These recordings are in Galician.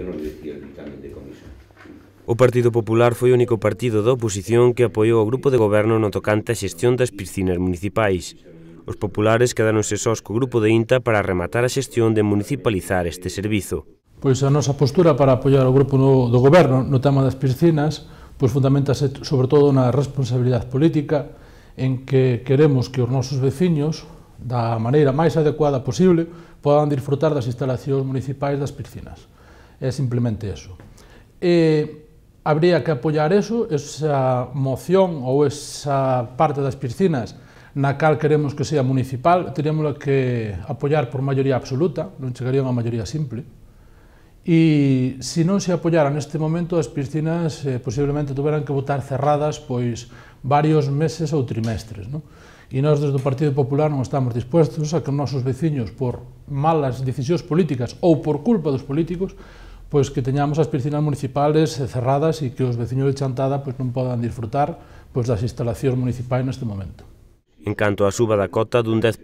que non o comisión. O Partido Popular foi o único partido da oposición que apoiou o grupo de goberno no tocante a xestión das piscinas municipais. Os populares quedáronse sós co grupo de INTA para rematar a xestión de municipalizar este servizo. Pois a nosa postura para apoiar o grupo do goberno no tema das piscinas pois fundamentase sobre todo na responsabilidade política en que queremos que os nosos veciños da maneira máis adecuada posible podan disfrutar das instalacións municipais das piscinas. É simplemente eso. E habría que apoiar eso, esa moción ou esa parte das piscinas na cal queremos que sea municipal, teríamos que apoiar por maioría absoluta, non chegarían a maioría simple. E se non se apoiaran neste momento, as piscinas eh, posiblemente tuveran que votar cerradas pois varios meses ou trimestres. Non? E nós desde o Partido Popular non estamos dispuestos a que os nosos veciños, por malas decisións políticas ou por culpa dos políticos, pois que teñamos as piscinas municipales cerradas e que os veciños de Chantada pois non podan disfrutar pois das instalacións municipais neste momento. En canto á suba da cota dun 10%,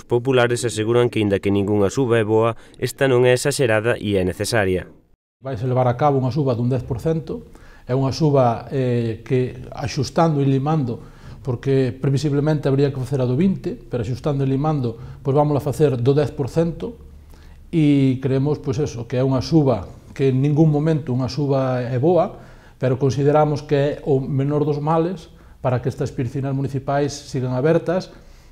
os populares aseguran que, inda que ningunha suba é boa, esta non é exagerada e é necesaria. Vais levar a cabo unha suba dun 10%, é unha suba eh, que, axustando e limando, porque previsiblemente habría que facer a do 20, pero axustando e limando, pois vamos a facer do 10%, e creemos pois eso, que é unha suba que en ningún momento unha suba é boa, pero consideramos que é o menor dos males para que estas piscinas municipais sigan abertas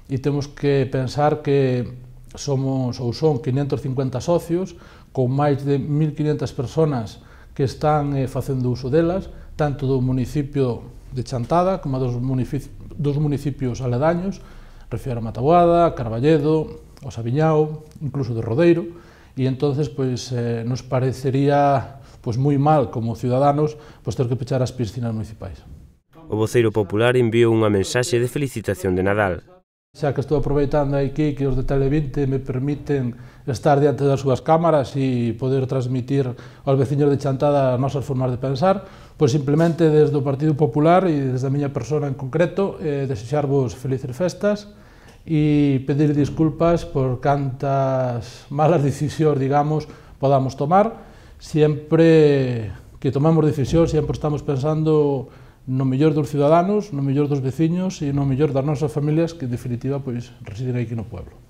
e temos que pensar que somos ou son 550 socios con máis de 1.500 personas que están eh, facendo uso delas, tanto do municipio de Chantada como dos, municip dos municipios aledaños, Refiero a Mataboada, Carballedo, o Sabiñao, incluso de Rodeiro, e entonces pois, eh, nos parecería pois, moi mal como ciudadanos pois, ter que pechar as piscinas municipais. O voceiro popular enviou unha mensaxe de felicitación de Nadal. Xa que estou aproveitando aquí que os de Tele20 me permiten estar diante das súas cámaras e poder transmitir aos veciños de Chantada as nosas formas de pensar, pois simplemente desde o Partido Popular e desde a miña persona en concreto, eh, desexarvos felices festas e pedir disculpas por cantas malas decisións, digamos, podamos tomar. Sempre que tomamos decisións, sempre estamos pensando no mellor dos ciudadanos, no mellor dos veciños e no mellor das nosas familias que, en definitiva, pois, residen aquí no pueblo.